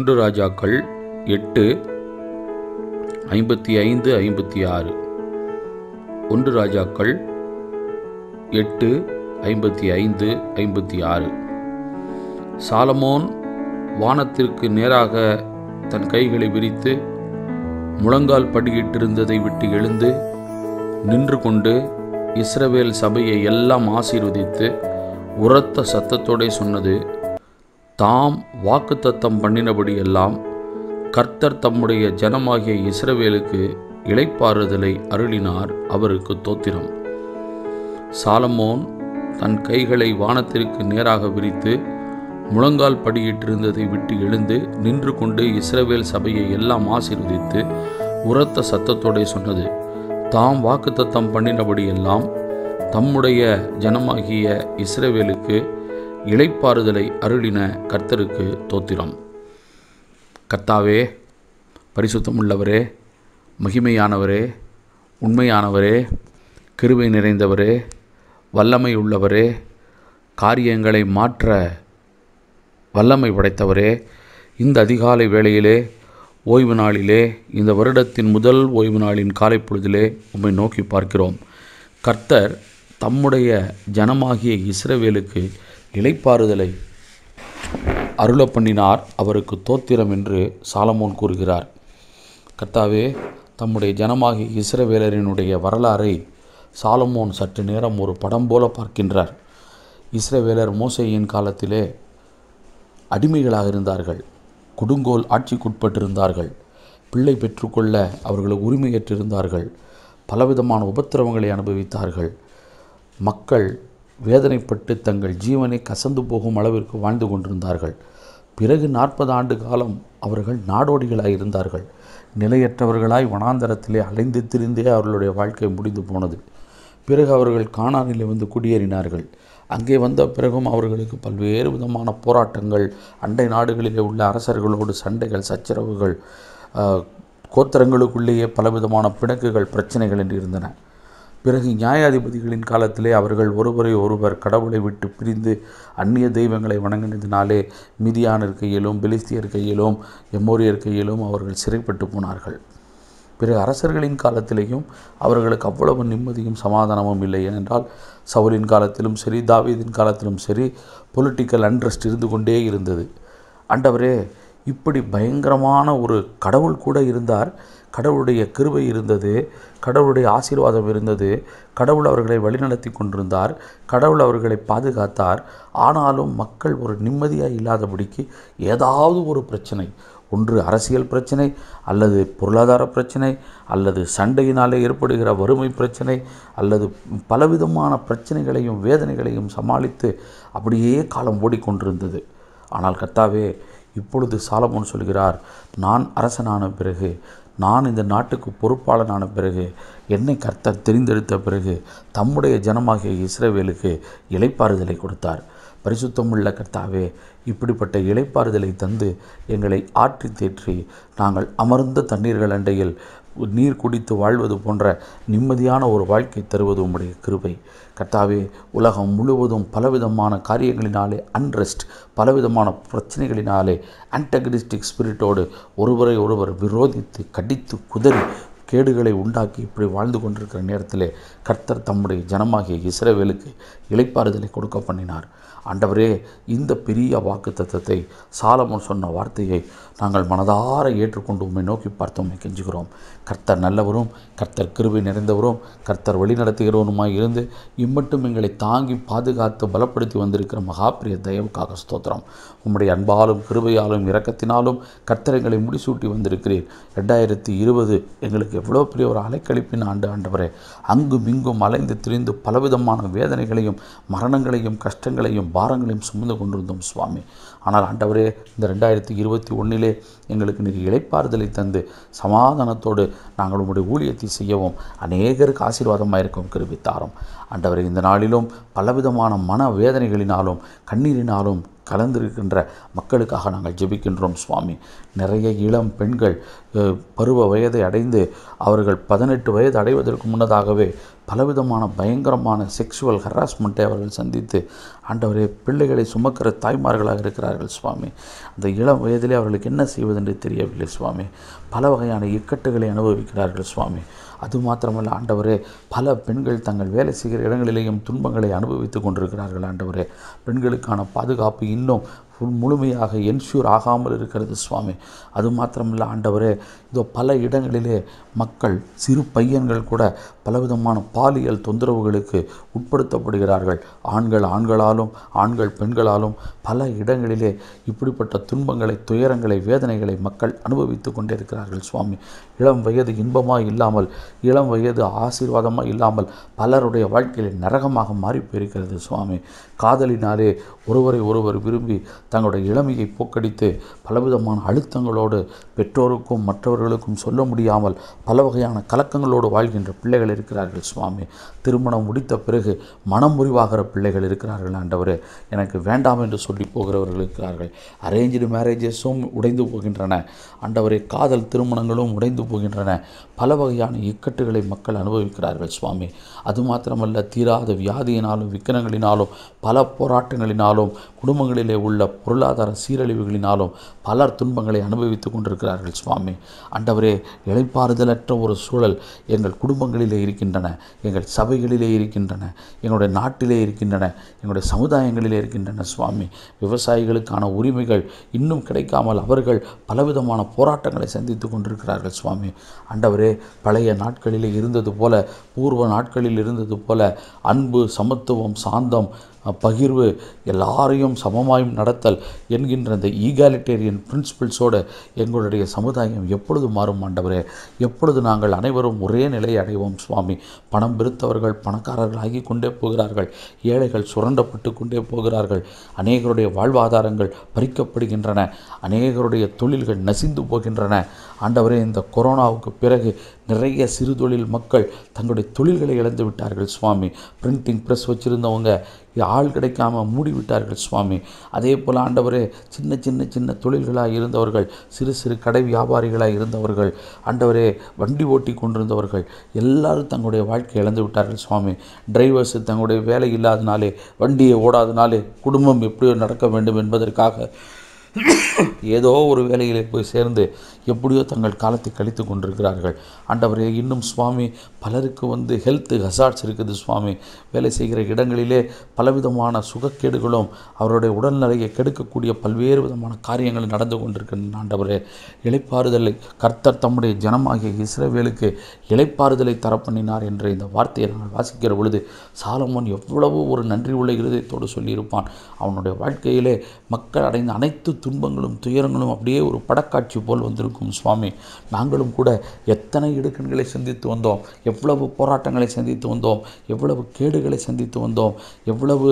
குண்டு ராஜாக்கள் எட்டு ஐம்பத்தி ஐந்து ஐம்பத்தி ஆறு குண்டு ராஜாக்கள் எட்டு ஐம்பத்தி ஐந்து ஐம்பத்தி ஆறு சாலமோன் வானத்திற்கு நேராக தன் கைகளை விரித்து முழங்கால் படியிட்டிருந்ததை விட்டு எழுந்து நின்று கொண்டு இஸ்ரவேல் சபையை எல்லாம் ஆசீர்வதித்து உரத்த சத்தத்தோடே சொன்னது தாம் வாக்குத்தத்தம் பண்ணினபடியெல்லாம் கர்த்தர் தம்முடைய ஜனமாகிய இஸ்ரவேலுக்கு இளைப்பாறுதலை அருளினார் அவருக்கு தோத்திரம் சாலமோன் தன் கைகளை வானத்திற்கு நேராக விரித்து முழங்கால் படியிட்டிருந்ததை விட்டு எழுந்து நின்று கொண்டு இஸ்ரவேல் சபையை எல்லாம் ஆசீர்வதித்து உரத்த சத்தத்தோடே சொன்னது தாம் வாக்குத்தத்தம் பண்ணினபடியெல்லாம் தம்முடைய ஜனமாகிய இஸ்ரவேலுக்கு இலைப்பாறுதலை அருளின கர்த்தருக்கு தோத்திரம் கர்த்தாவே பரிசுத்தம் உள்ளவரே மகிமையானவரே உண்மையானவரே கிருவை நிறைந்தவரே வல்லமை உள்ளவரே காரியங்களை மாற்ற வல்லமை படைத்தவரே இந்த அதிகாலை வேளையிலே ஓய்வு நாளிலே இந்த வருடத்தின் முதல் ஓய்வு நாளின் காலை பொழுதிலே உம்மை நோக்கி பார்க்கிறோம் கர்த்தர் தம்முடைய ஜனமாகிய இஸ்ரவேலுக்கு இலைப்பாறுதலை அருள பண்ணினார் அவருக்கு தோத்திரம் என்று சாலமோன் கூறுகிறார் கர்த்தாவே தம்முடைய ஜனமாகி இஸ்ரவேலரினுடைய வரலாறை சாலமோன் சற்று நேரம் ஒரு படம் போல பார்க்கின்றார் இஸ்ரவேலர் மோசையின் காலத்திலே அடிமைகளாக இருந்தார்கள் குடுங்கோல் ஆட்சிக்குட்பட்டிருந்தார்கள் பிள்ளை பெற்றுக்கொள்ள அவர்களுக்கு உரிமையற்றிருந்தார்கள் பலவிதமான உபத்திரவங்களை அனுபவித்தார்கள் மக்கள் வேதனைப்பட்டு தங்கள் ஜீவனை கசந்து போகும் அளவிற்கு வாழ்ந்து கொண்டிருந்தார்கள் பிறகு நாற்பது ஆண்டு காலம் அவர்கள் நாடோடிகளாக இருந்தார்கள் நிலையற்றவர்களாய் வனாந்தரத்திலே அலைந்து திரிந்தே அவர்களுடைய வாழ்க்கை முடிந்து போனது பிறகு அவர்கள் காணானிலே வந்து குடியேறினார்கள் அங்கே வந்த பிறகும் அவர்களுக்கு பல்வேறு விதமான போராட்டங்கள் அண்டை நாடுகளிலே உள்ள அரசர்களோடு சண்டைகள் சச்சரவுகள் கோத்திரங்களுக்குள்ளேயே பலவிதமான பிணக்குகள் பிரச்சனைகள் என்று இருந்தன பிறகு நியாயாதிபதிகளின் காலத்திலே அவர்கள் ஒருவரை ஒருவர் கடவுளை விட்டு பிரிந்து அந்நிய தெய்வங்களை வணங்கினதினாலே மிதியானர் கையிலும் பிலிஸ்தியர் கையிலும் எம்மோரியர் கையிலும் அவர்கள் சிறைப்பட்டு போனார்கள் பிற அரசர்களின் காலத்திலேயும் அவர்களுக்கு அவ்வளவு நிம்மதியும் சமாதானமும் இல்லை ஏனென்றால் சவுலின் காலத்திலும் சரி தாவீதின் காலத்திலும் சரி பொலிட்டிக்கல் அண்ட்ரஸ்ட் இருந்து கொண்டே இருந்தது அண்டவரே இப்படி பயங்கரமான ஒரு கடவுள் கூட இருந்தார் கடவுளுடைய கிருபை இருந்தது கடவுளுடைய ஆசீர்வாதம் இருந்தது கடவுள் அவர்களை வழிநடத்தி கொண்டிருந்தார் கடவுள் அவர்களை பாதுகாத்தார் ஆனாலும் மக்கள் ஒரு நிம்மதியாக இல்லாதபடிக்கு ஏதாவது ஒரு பிரச்சனை ஒன்று அரசியல் பிரச்சனை அல்லது பொருளாதார பிரச்சனை அல்லது சண்டையினாலே ஏற்படுகிற வறுமை பிரச்சனை அல்லது பலவிதமான பிரச்சனைகளையும் வேதனைகளையும் சமாளித்து அப்படியே காலம் ஓடிக்கொண்டிருந்தது ஆனால் கத்தாவே இப்பொழுது சாலமோன் சொல்கிறார் நான் அரசனான பிறகு நான் இந்த நாட்டுக்கு பொறுப்பாளனான பிறகு என்னை கர்த்தர் தெரிந்தெடுத்த பிறகு தம்முடைய ஜனமாகிய இஸ்ரேவேலுக்கு இலைப்பாறுதலை கொடுத்தார் பரிசுத்தமுள்ள கர்த்தாவே இப்படிப்பட்ட இலைப்பாறுதலை தந்து எங்களை ஆற்றி தேற்றி நாங்கள் அமர்ந்த தண்ணீர்கள் அண்டையில் நீர் குடித்து வாழ்வது போன்ற நிம்மதியான ஒரு வாழ்க்கை தருவது உம்முடைய கிருபை கர்த்தாவே உலகம் முழுவதும் பலவிதமான காரியங்களினாலே அன்ரெஸ்ட் பலவிதமான பிரச்சனைகளினாலே அன்டகனிஸ்டிக் ஸ்பிரிட்டோடு ஒருவரை ஒருவர் விரோதித்து கடித்து குதறி கேடுகளை உண்டாக்கி இப்படி வாழ்ந்து கொண்டிருக்கிற நேரத்தில் கர்த்தர் தம்முடைய ஜனமாகிய இஸ்ரேவேலுக்கு இலைப்பாறுதலை கொடுக்க பண்ணினார் அண்டவரே இந்த பெரிய வாக்கு தத்துவத்தை சாலமோன் சொன்ன வார்த்தையை நாங்கள் மனதார ஏற்றுக்கொண்டு உண்மை நோக்கி பார்த்தோம் கெஞ்சுகிறோம் கர்த்தர் நல்லவரும் கர்த்தர் கிருவை நிறைந்தவரும் கர்த்தர் வழிநடத்துகிறவனுமாய் இருந்து இம்மட்டும் எங்களை தாங்கி பாதுகாத்து பலப்படுத்தி வந்திருக்கிற மகாபிரிய தயவுக்காக ஸ்தோத்திரம் உம்முடைய அன்பாலும் கிருபையாலும் இரக்கத்தினாலும் கர்த்தரங்களை முடிசூட்டி வந்திருக்கிறீர் ரெண்டாயிரத்தி இருபது எங்களுக்கு எவ்வளோ பெரிய ஒரு அலைக்கழிப்பின் ஆண்டு ஆண்டவரே அங்கும் இங்கும் அலைந்து திரிந்து பலவிதமான வேதனைகளையும் மரணங்களையும் கஷ்டங்களையும் பாரங்களையும் சுமந்து கொண்டிருந்தோம் சுவாமி ஆனால் ஆண்டவரே இந்த ரெண்டாயிரத்தி இருபத்தி ஒன்றிலே எங்களுக்கு நீங்கள் இழைப்பாறுதலை தந்து சமாதானத்தோடு நாங்கள் உங்களுடைய ஊழியத்தை செய்யவும் அநேகருக்கு ஆசீர்வாதமாக இருக்கும் கிருபித்தாரோம் அண்டவரை இந்த நாளிலும் பலவிதமான மன வேதனைகளினாலும் கண்ணீரினாலும் கலந்திருக்கின்ற மக்களுக்காக நாங்கள் ஜெபிக்கின்றோம் சுவாமி நிறைய இளம் பெண்கள் பருவ வயதை அடைந்து அவர்கள் பதினெட்டு வயது அடைவதற்கு முன்னதாகவே பலவிதமான பயங்கரமான செக்ஷுவல் ஹராஸ்மெண்ட்டை அவர்கள் சந்தித்து ஆண்டவரே பிள்ளைகளை சுமக்கிற தாய்மார்களாக இருக்கிறார்கள் சுவாமி அந்த இளம் வயதிலே அவர்களுக்கு என்ன செய்வது என்று தெரியவில்லை சுவாமி பல வகையான இக்கட்டுகளை அனுபவிக்கிறார்கள் சுவாமி அது மாத்திரமல்ல ஆண்டவரே பல பெண்கள் தங்கள் வேலை செய்கிற இடங்களிலேயும் துன்பங்களை அனுபவித்து கொண்டிருக்கிறார்கள் ஆண்டவரே பெண்களுக்கான பாதுகாப்பு இன்னும் முழுமையாக என்ஷூர் ஆகாமல் இருக்கிறது சுவாமி அது மாத்திரமில்லை ஆண்டவரே இதோ பல இடங்களிலே மக்கள் சிறு பையன்கள் கூட பலவிதமான பாலியல் தொந்தரவுகளுக்கு உட்படுத்தப்படுகிறார்கள் ஆண்கள் ஆண்களாலும் ஆண்கள் பெண்களாலும் பல இடங்களிலே இப்படிப்பட்ட துன்பங்களை துயரங்களை வேதனைகளை மக்கள் அனுபவித்து கொண்டிருக்கிறார்கள் சுவாமி இளம் வயது இன்பமாக இல்லாமல் இளம் வயது ஆசீர்வாதமாக இல்லாமல் பலருடைய வாழ்க்கையில் நரகமாக மாறி போயிருக்கிறது சுவாமி காதலினாலே ஒருவரை ஒருவர் விரும்பி தங்களுடைய இளமையை போக்கடித்து பலவிதமான அழுத்தங்களோடு பெற்றோருக்கும் மற்றவர்களுக்கும் சொல்ல முடியாமல் பல வகையான கலக்கங்களோடு வாழ்கின்ற பிள்ளைகள் இருக்கிறார்கள் சுவாமி திருமணம் முடித்த பிறகு மனம் முறிவாகிற பிள்ளைகள் இருக்கிறார்கள் ஆண்டவர் எனக்கு வேண்டாம் என்று சொல்லி போகிறவர்கள் இருக்கிறார்கள் அரேஞ்சு மேரேஜஸும் உடைந்து போகின்றன ஆண்டவரே காதல் திருமணங்களும் உடைந்து போகின்றன பல வகையான இக்கட்டுகளை மக்கள் அனுபவிக்கிறார்கள் சுவாமி அது மாத்திரமல்ல தீராத வியாதியினாலும் விக்கிரங்களினாலும் பல போராட்டங்களினாலும் குடும்பங்களிலே உள்ள பொருளாதார சீரழிவுகளினாலும் பலர் துன்பங்களை அனுபவித்துக் கொண்டிருக்கிறார்கள் சுவாமி அண்டவரே இழைப்பாறுதலற்ற ஒரு சூழல் எங்கள் குடும்பங்களிலே இருக்கின்றன எங்கள் சபைகளிலே இருக்கின்றன எங்களுடைய நாட்டிலே இருக்கின்றன எங்களுடைய சமுதாயங்களிலே இருக்கின்றன சுவாமி விவசாயிகளுக்கான உரிமைகள் இன்னும் கிடைக்காமல் அவர்கள் பலவிதமான போராட்டங்களை சந்தித்துக் கொண்டிருக்கிறார்கள் சுவாமி அண்டவரே பழைய நாட்களிலே இருந்தது போல பூர்வ நாட்களில் இருந்தது போல அன்பு சமத்துவம் சாந்தம் பகிர்வு எல்லாரையும் சமமாயும் நடத்தல் என்கின்ற இந்த ஈகாலிட்டேரியன் பிரின்சிபிள்ஸோடு எங்களுடைய சமுதாயம் எப்பொழுது மாறும் ஆண்டவரே எப்பொழுது நாங்கள் அனைவரும் ஒரே நிலை அடைவோம் சுவாமி பணம் பெருத்தவர்கள் பணக்காரர்கள் ஆகி கொண்டே போகிறார்கள் ஏழைகள் சுரண்டப்பட்டு கொண்டே போகிறார்கள் அநேகருடைய வாழ்வாதாரங்கள் பறிக்கப்படுகின்றன அநேகருடைய தொழில்கள் நசிந்து போகின்றன ஆண்டவரே இந்த கொரோனாவுக்கு பிறகு நிறைய சிறு தொழில் மக்கள் தங்களுடைய தொழில்களை இழந்து விட்டார்கள் சுவாமி பிரிண்டிங் ப்ரெஸ் வச்சுருந்தவங்க ஆள் கிடைக்காம மூடிவிட்டார்கள் சுவாமி அதே போல் ஆண்டவரே சின்ன சின்ன சின்ன தொழில்களாக இருந்தவர்கள் சிறு சிறு கடை வியாபாரிகளாக இருந்தவர்கள் ஆண்டவரே வண்டி ஓட்டி கொண்டிருந்தவர்கள் எல்லாரும் தங்களுடைய வாழ்க்கை இழந்து விட்டார்கள் சுவாமி டிரைவர்ஸ் தங்களுடைய வேலை இல்லாதனாலே வண்டியை ஓடாதனாலே குடும்பம் எப்படியோ நடக்க வேண்டும் என்பதற்காக ஏதோ ஒரு வேலையிலே போய் சேர்ந்து எப்படியோ தங்கள் காலத்தை கழித்து கொண்டிருக்கிறார்கள் ஆண்டவரே இன்னும் சுவாமி பலருக்கு வந்து ஹெல்த் ஹசார்ட்ஸ் இருக்குது சுவாமி வேலை செய்கிற இடங்களிலே பலவிதமான சுகக்கேடுகளும் அவருடைய உடல்நிலையை கெடுக்கக்கூடிய பல்வேறு விதமான காரியங்கள் நடந்து கொண்டிருக்கின்றன ஆண்டவரே இழைப்பாறுதலை கர்த்தர் தம்முடைய ஜனமாகிய இஸ்ரேவேலுக்கு இழைப்பாறுதலை தரப்பண்ணினார் என்ற இந்த வார்த்தையை நாங்கள் வாசிக்கிற பொழுது சாலமோன் எவ்வளவு ஒரு நன்றி உள்ள இருதயத்தோடு சொல்லியிருப்பான் அவனுடைய வாழ்க்கையிலே மக்கள் அடைந்த அனைத்து துன்பங்களும் துயரங்களும் அப்படியே ஒரு படக்காட்சி போல் வந்திருக்கும் இருக்கும் சுவாமி நாங்களும் கூட எத்தனை இடுக்கண்களை சந்தித்து வந்தோம் எவ்வளவு போராட்டங்களை சந்தித்து வந்தோம் எவ்வளவு கேடுகளை சந்தித்து வந்தோம் எவ்வளவு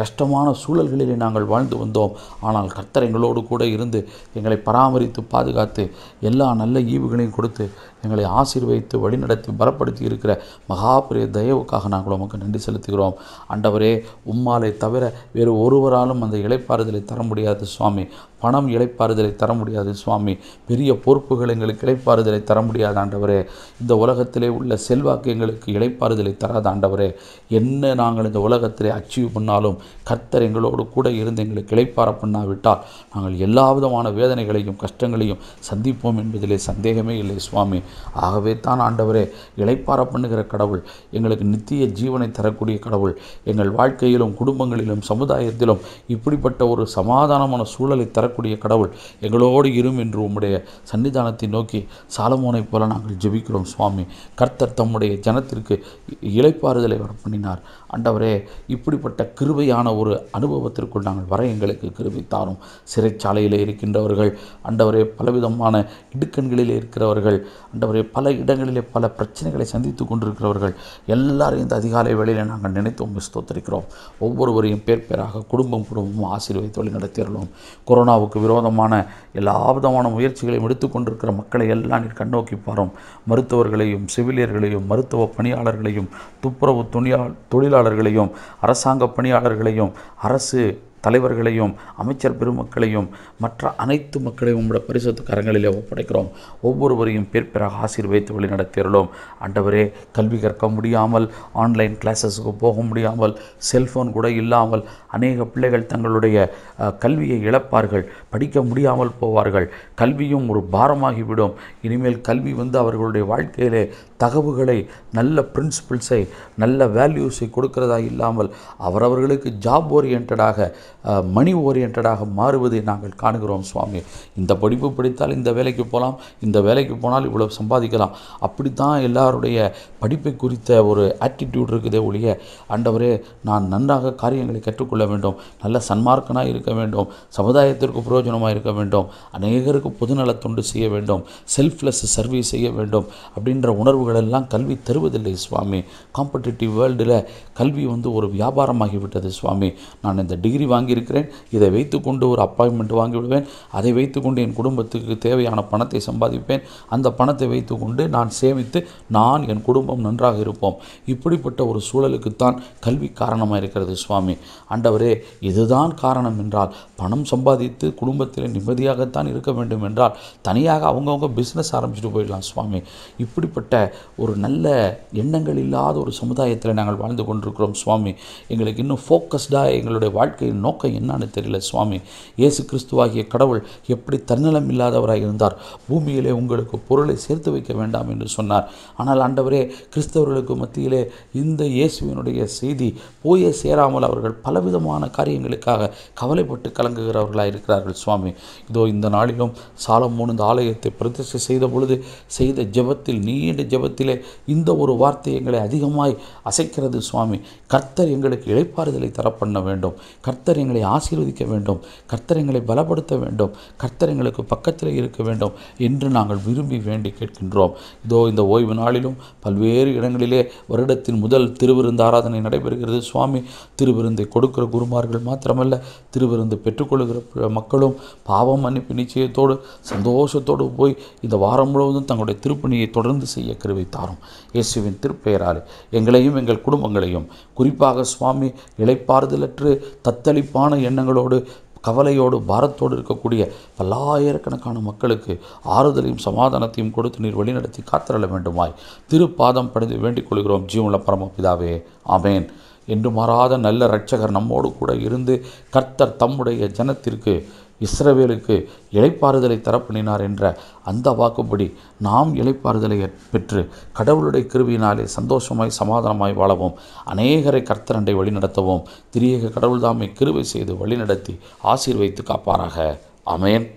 கஷ்டமான சூழல்களிலே நாங்கள் வாழ்ந்து வந்தோம் ஆனால் கர்த்தர் எங்களோடு கூட இருந்து எங்களை பராமரித்து பாதுகாத்து எல்லா நல்ல ஈவுகளையும் கொடுத்து எங்களை ஆசீர்வைத்து வழிநடத்தி பலப்படுத்தி இருக்கிற மகாபிரிய தயவுக்காக நாங்கள் உமக்கு நன்றி செலுத்துகிறோம் அண்டவரே உம்மாலை தவிர வேறு ஒருவராலும் அந்த இழைப்பாறுதலை தர முடியாது சுவாமி பணம் இழைப்பாறுதலை தர முடியாது சுவாமி பெரிய பொறுப்புகள் எங்களுக்கு இழைப்பாறுதலை தர முடியாது ஆண்டவரே இந்த உலகத்திலே உள்ள செல்வாக்கு எங்களுக்கு இழைப்பாறுதலை தராது ஆண்டவரே என்ன நாங்கள் இந்த உலகத்திலே அச்சீவ் பண்ணாலும் கர்த்தர் எங்களோடு கூட இருந்து எங்களுக்கு இழைப்பார பண்ணாவிட்டால் நாங்கள் எல்லா விதமான வேதனைகளையும் கஷ்டங்களையும் சந்திப்போம் என்பதிலே சந்தேகமே இல்லை சுவாமி ஆகவே தான் ஆண்டவரே இழைப்பார பண்ணுகிற கடவுள் எங்களுக்கு நித்திய ஜீவனை தரக்கூடிய கடவுள் எங்கள் வாழ்க்கையிலும் குடும்பங்களிலும் சமுதாயத்திலும் இப்படிப்பட்ட ஒரு சமாதானமான சூழலை தரக்கூடிய கடவுள் எங்களோடு இரும் என்று உம்முடைய சன்னிதானத்தை நோக்கி சாலமோனைப் போல நாங்கள் ஜெபிக்கிறோம் சுவாமி கர்த்தர் தம்முடைய ஜனத்திற்கு இழைப்பாறுதலை பண்ணினார் ஆண்டவரே இப்படிப்பட்ட கிருபையான ஒரு அனுபவத்திற்குள் நாங்கள் வர எங்களுக்கு கிருபை தாரும் சிறைச்சாலையில் இருக்கின்றவர்கள் ஆண்டவரே பலவிதமான இடுக்கண்களில் இருக்கிறவர்கள் ஆண்டவரே பல இடங்களிலே பல பிரச்சனைகளை சந்தித்து கொண்டிருக்கிறவர்கள் எல்லாரையும் இந்த அதிகாலை வேளையில் நாங்கள் நினைத்து உங்கள் ஸ்தோத்திருக்கிறோம் ஒவ்வொருவரையும் பேர் பேராக குடும்பம் குடும்பமும் ஆசீர்வதித்து வழி நடத்திடலாம் கொரோனாவுக்கு விரோதமான எல்லா விதமான முயற்சிகளையும் எடுத்துக்கொண்டிருக்கிற மக்களை எல்லாம் நீர் கண்ணோக்கி மருத்துவர்களையும் செவிலியர்களையும் மருத்துவ பணியாளர்களையும் துப்புரவு துணியா தொழிலாளர்களையும் அரசாங்க பணியாளர்களையும் அரசு தலைவர்களையும் அமைச்சர் பெருமக்களையும் மற்ற அனைத்து மக்களையும் உங்களோட பரிசுத்து கரங்களிலே ஒப்படைக்கிறோம் ஒவ்வொருவரையும் பேர் ஆசீர்வைத்து வழி நடத்திடலாம் அண்டவரே கல்வி கற்க முடியாமல் ஆன்லைன் கிளாஸஸுக்கு போக முடியாமல் செல்ஃபோன் கூட இல்லாமல் அநேக பிள்ளைகள் தங்களுடைய கல்வியை இழப்பார்கள் படிக்க முடியாமல் போவார்கள் கல்வியும் ஒரு பாரமாகிவிடும் இனிமேல் கல்வி வந்து அவர்களுடைய வாழ்க்கையிலே தகவல்களை நல்ல பிரின்சிபிள்ஸை நல்ல வேல்யூஸை கொடுக்கிறதா இல்லாமல் அவரவர்களுக்கு ஜாப் ஓரியன்டாக மணி ஓரியன்டாக மாறுவதை நாங்கள் காணுகிறோம் சுவாமி இந்த படிப்பு படித்தால் இந்த வேலைக்கு போகலாம் இந்த வேலைக்கு போனால் இவ்வளோ சம்பாதிக்கலாம் அப்படி தான் எல்லாருடைய படிப்பை குறித்த ஒரு ஆட்டிடியூட் இருக்குதே ஒழிய ஆண்டவரே நான் நன்றாக காரியங்களை கற்றுக்கொள்ள வேண்டும் நல்ல சன்மார்க்கனாக இருக்க வேண்டும் சமுதாயத்திற்கு பிரயோஜனமாக இருக்க வேண்டும் அநேகருக்கு பொதுநலத் தொண்டு செய்ய வேண்டும் செல்ஃப்லெஸ் சர்வீஸ் செய்ய வேண்டும் அப்படின்ற உணர்வுகள் எல்லாம் கல்வி தருவதில்லை சுவாமி காம்படிட்டிவ் வேர்ல்டில் கல்வி வந்து ஒரு வியாபாரமாகிவிட்டது சுவாமி நான் இந்த டிகிரி வாங்கி வாங்கியிருக்கிறேன் இதை வைத்துக்கொண்டு ஒரு அப்பாயின்மெண்ட் வாங்கிவிடுவேன் அதை வைத்துக்கொண்டு என் குடும்பத்துக்கு தேவையான பணத்தை சம்பாதிப்பேன் அந்த பணத்தை வைத்துக்கொண்டு நான் சேமித்து நான் என் குடும்பம் நன்றாக இருப்போம் இப்படிப்பட்ட ஒரு சூழலுக்குத்தான் கல்வி காரணமாக இருக்கிறது சுவாமி ஆண்டவரே இதுதான் காரணம் என்றால் பணம் சம்பாதித்து குடும்பத்தில் நிம்மதியாகத்தான் இருக்க வேண்டும் என்றால் தனியாக அவங்கவுங்க பிஸ்னஸ் ஆரம்பிச்சுட்டு போயிடலாம் சுவாமி இப்படிப்பட்ட ஒரு நல்ல எண்ணங்கள் இல்லாத ஒரு சமுதாயத்தில் நாங்கள் வாழ்ந்து கொண்டிருக்கிறோம் சுவாமி எங்களுக்கு இன்னும் ஃபோக்கஸ்டாக எங்களுடைய வாழ்க்கையின் நோக்கம் என்னன்னு தெரியல சுவாமி இயேசு கிறிஸ்துவாகிய கடவுள் எப்படி தன்னலம் இல்லாதவராக இருந்தார் பூமியிலே உங்களுக்கு பொருளை சேர்த்து வைக்க வேண்டாம் என்று சொன்னார் ஆனால் ஆண்டவரே கிறிஸ்தவர்களுக்கு மத்தியிலே இந்த இயேசுவினுடைய செய்தி போய சேராமல் அவர்கள் பலவிதமான காரியங்களுக்காக கவலைப்பட்டு கலங்குகிறவர்களாக இருக்கிறார்கள் சுவாமி இதோ இந்த நாளிலும் சாலம் இந்த ஆலயத்தை பிரதிஷ்டை செய்த பொழுது செய்த ஜபத்தில் நீண்ட ஜபத்திலே இந்த ஒரு வார்த்தை எங்களை அதிகமாய் அசைக்கிறது சுவாமி கர்த்தர் எங்களுக்கு இழைப்பாறுதலை தரப்பண்ண வேண்டும் கர்த்தர் கர்த்தர் எங்களை ஆசீர்வதிக்க வேண்டும் கர்த்தர் எங்களை பலப்படுத்த வேண்டும் கர்த்தர் எங்களுக்கு பக்கத்தில் இருக்க வேண்டும் என்று நாங்கள் விரும்பி வேண்டி கேட்கின்றோம் இதோ இந்த ஓய்வு நாளிலும் பல்வேறு இடங்களிலே வருடத்தின் முதல் திருவிருந்த ஆராதனை நடைபெறுகிறது சுவாமி திருவிருந்தை கொடுக்கிற குருமார்கள் மாத்திரமல்ல திருவிருந்து பெற்றுக்கொள்கிற மக்களும் பாவம் மன்னிப்பு நிச்சயத்தோடு சந்தோஷத்தோடு போய் இந்த வாரம் முழுவதும் தங்களுடைய திருப்பணியை தொடர்ந்து செய்ய கருவி தாரும் இயேசுவின் திருப்பெயராலே எங்களையும் எங்கள் குடும்பங்களையும் குறிப்பாக சுவாமி இழைப்பாறுதலற்று தத்தளி வெடிப்பான எண்ணங்களோடு கவலையோடு பாரத்தோடு இருக்கக்கூடிய பல்லாயிரக்கணக்கான மக்களுக்கு ஆறுதலையும் சமாதானத்தையும் கொடுத்து நீர் வழிநடத்தி காத்திரல வேண்டுமாய் திருப்பாதம் படைந்து வேண்டிக் கொள்கிறோம் ஜீவன பரமபிதாவே அமேன் என்று மாறாத நல்ல இரட்சகர் நம்மோடு கூட இருந்து கர்த்தர் தம்முடைய ஜனத்திற்கு இஸ்ரவேலுக்கு இழைப்பாறுதலை தரப்பண்ணினார் என்ற அந்த வாக்குப்படி நாம் இழைப்பாறுதலை பெற்று கடவுளுடைய கிருவியினாலே சந்தோஷமாய் சமாதானமாய் வாழவும் அநேகரை கர்த்தரண்டை வழிநடத்தவும் திரியக கடவுள்தாமை கிருவை செய்து வழிநடத்தி ஆசீர்வைத்து காப்பாராக அமேன்